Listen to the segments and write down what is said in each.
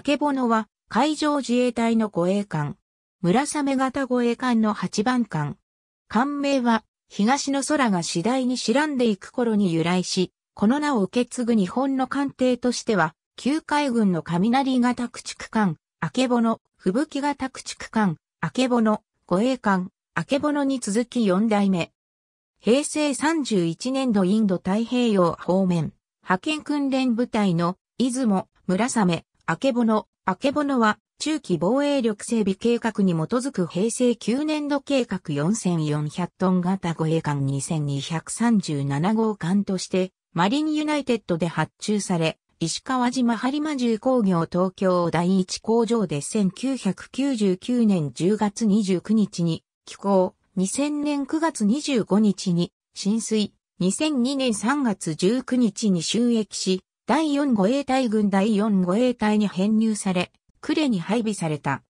あけぼのは海上自衛隊の護衛艦。村雨型護衛艦の8番艦。艦名は東の空が次第に白んでいく頃に由来し、この名を受け継ぐ日本の艦艇としては、旧海軍の雷型駆逐艦、あけぼの、吹雪型駆逐艦、あけぼの、護衛艦、あけぼのに続き4代目。平成31年度インド太平洋方面、派遣訓練部隊の出雲、村雨、あけぼの、あけぼのは、中期防衛力整備計画に基づく平成9年度計画4400トン型護衛艦2237号艦として、マリンユナイテッドで発注され、石川島播磨重工業東京第一工場で1999年10月29日に、寄港、2000年9月25日に、浸水、2002年3月19日に収益し、第4護衛隊軍第4護衛隊に編入され、呉に配備された。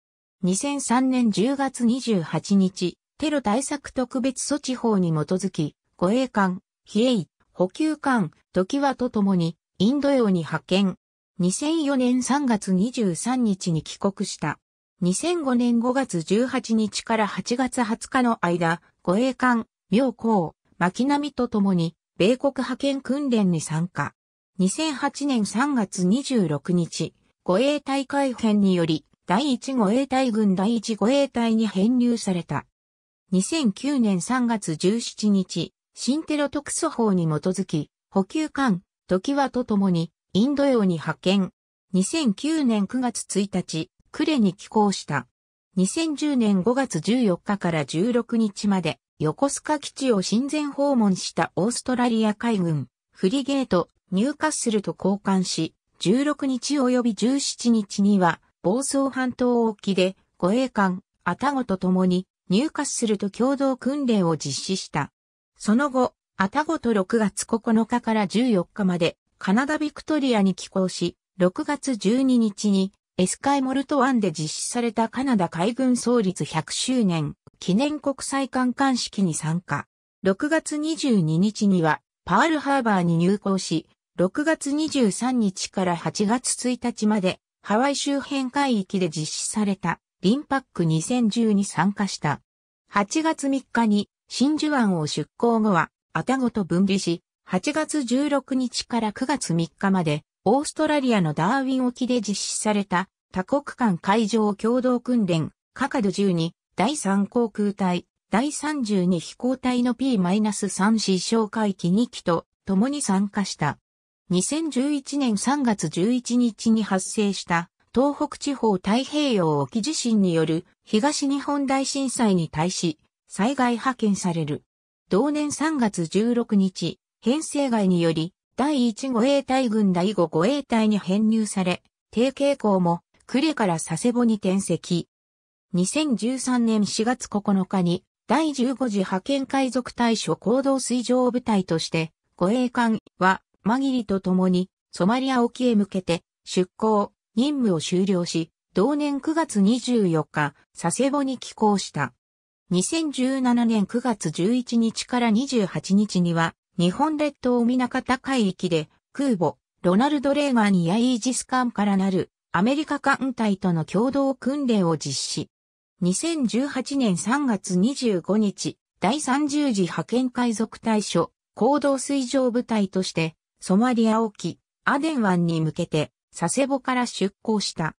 2003年10月28日、テロ対策特別措置法に基づき、護衛艦、比叡、補給艦、時和とともに、インド洋に派遣。2004年3月23日に帰国した。2005年5月18日から8月20日の間、護衛艦、妙高、巻波とともに、米国派遣訓練に参加。2008年3月26日、護衛隊改編により、第1護衛隊軍第1護衛隊に編入された。2009年3月17日、新テロ特措法に基づき、補給艦、時はとともに、インド洋に派遣。2009年9月1日、クレに寄港した。2010年5月14日から16日まで、横須賀基地を親善訪問したオーストラリア海軍、フリゲート、ニューカッスルと交換し、16日及び17日には、房総半島沖で護衛艦、アタゴと共に、ニューカッスルと共同訓練を実施した。その後、アタゴと6月9日から14日まで、カナダビクトリアに寄港し、6月12日に、エスカイモルト湾で実施されたカナダ海軍創立100周年記念国際観艦式に参加。6月22日には、パールハーバーに入港し、6月23日から8月1日までハワイ周辺海域で実施されたリンパック2010に参加した。8月3日に真珠湾を出港後はアタゴと分離し、8月16日から9月3日までオーストラリアのダーウィン沖で実施された多国間海上共同訓練カカド12第3航空隊第32飛行隊の P-3C 哨戒機2機と共に参加した。2011年3月11日に発生した東北地方太平洋沖地震による東日本大震災に対し災害派遣される。同年3月16日、編成外により第1護衛隊軍第5護衛隊に編入され、低傾向も呉から佐世保に転籍。2013年4月9日に第15次派遣海賊対処行動水上部隊として護衛艦はマギリと共にソマリア沖へ向けて出港、任務を終了し、同年9月24日、佐世保に寄港した。2017年9月11日から28日には、日本列島海中高海域で、空母、ロナルド・レーガンやイージス艦からなるアメリカ艦隊との共同訓練を実施。2018年3月25日、第30次派遣海賊対処、行動水上部隊としてソマリア沖、アデン湾に向けて、佐世保から出港した。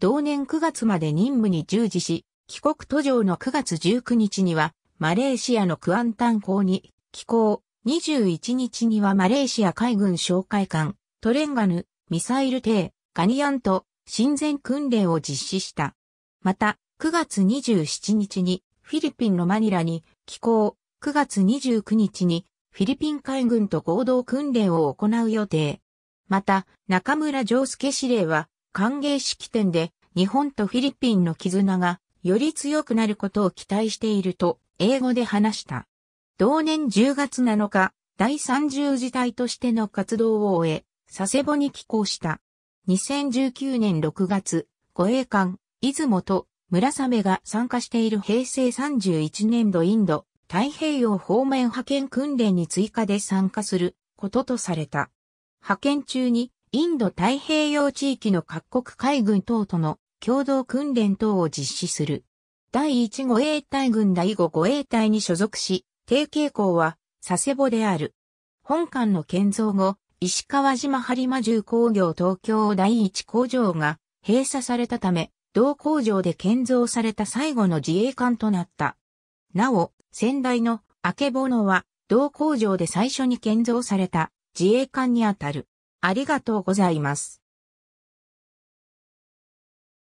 同年9月まで任務に従事し、帰国途上の9月19日には、マレーシアのクアンタン港に寄港、21日にはマレーシア海軍哨戒艦、トレンガヌ、ミサイル艇、ガニアンと親善訓練を実施した。また、9月27日にフィリピンのマニラに寄港、9月29日にフィリピン海軍と合同訓練を行う予定。また、中村上介司令は、歓迎式典で、日本とフィリピンの絆が、より強くなることを期待していると、英語で話した。同年10月7日、第30次隊としての活動を終え、佐世保に寄港した。2019年6月、護衛艦、出雲と村雨が参加している平成31年度インド太平洋方面派遣訓練に追加で参加することとされた。派遣中にインド太平洋地域の各国海軍等との共同訓練等を実施する。第1護衛隊軍第5護衛隊に所属し、低傾向は佐世保である。本館の建造後、石川島播磨重工業東京第一工場が閉鎖されたため、同工場で建造された最後の自衛艦となった。なお、先代のあけぼのは、同工場で最初に建造された自衛艦にあたる。ありがとうございます。